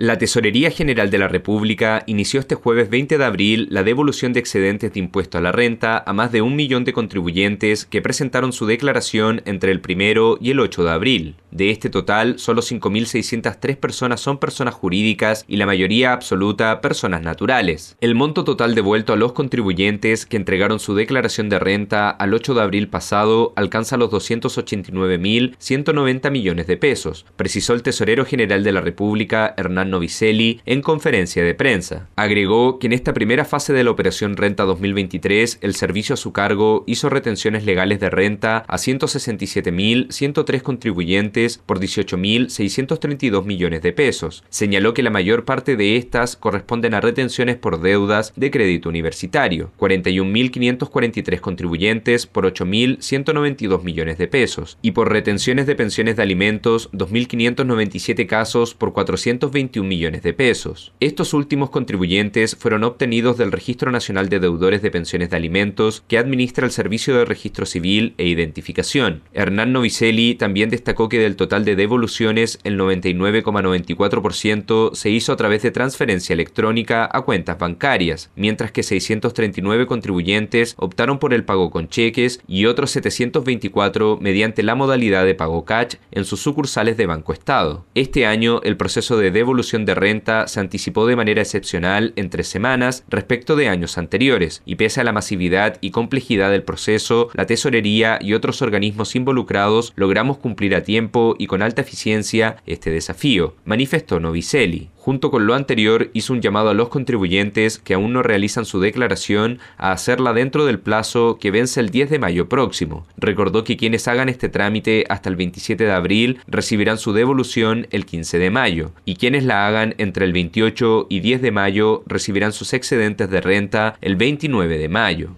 La Tesorería General de la República inició este jueves 20 de abril la devolución de excedentes de impuesto a la renta a más de un millón de contribuyentes que presentaron su declaración entre el 1 y el 8 de abril. De este total, solo 5.603 personas son personas jurídicas y la mayoría absoluta personas naturales. El monto total devuelto a los contribuyentes que entregaron su declaración de renta al 8 de abril pasado alcanza los 289.190 millones de pesos, precisó el Tesorero General de la República, Hernán Novicelli en conferencia de prensa. Agregó que en esta primera fase de la operación Renta 2023, el servicio a su cargo hizo retenciones legales de renta a 167.103 contribuyentes por 18.632 millones de pesos. Señaló que la mayor parte de estas corresponden a retenciones por deudas de crédito universitario, 41.543 contribuyentes por 8.192 millones de pesos, y por retenciones de pensiones de alimentos, 2.597 casos por 421 millones de pesos. Estos últimos contribuyentes fueron obtenidos del Registro Nacional de Deudores de Pensiones de Alimentos, que administra el Servicio de Registro Civil e Identificación. Hernán Novicelli también destacó que del total de devoluciones, el 99,94% se hizo a través de transferencia electrónica a cuentas bancarias, mientras que 639 contribuyentes optaron por el pago con cheques y otros 724 mediante la modalidad de pago cash en sus sucursales de Banco Estado. Este año, el proceso de devolución de renta se anticipó de manera excepcional en tres semanas respecto de años anteriores, y pese a la masividad y complejidad del proceso, la tesorería y otros organismos involucrados logramos cumplir a tiempo y con alta eficiencia este desafío, manifestó Novicelli. Junto con lo anterior, hizo un llamado a los contribuyentes que aún no realizan su declaración a hacerla dentro del plazo que vence el 10 de mayo próximo. Recordó que quienes hagan este trámite hasta el 27 de abril recibirán su devolución el 15 de mayo y quienes la hagan entre el 28 y 10 de mayo recibirán sus excedentes de renta el 29 de mayo.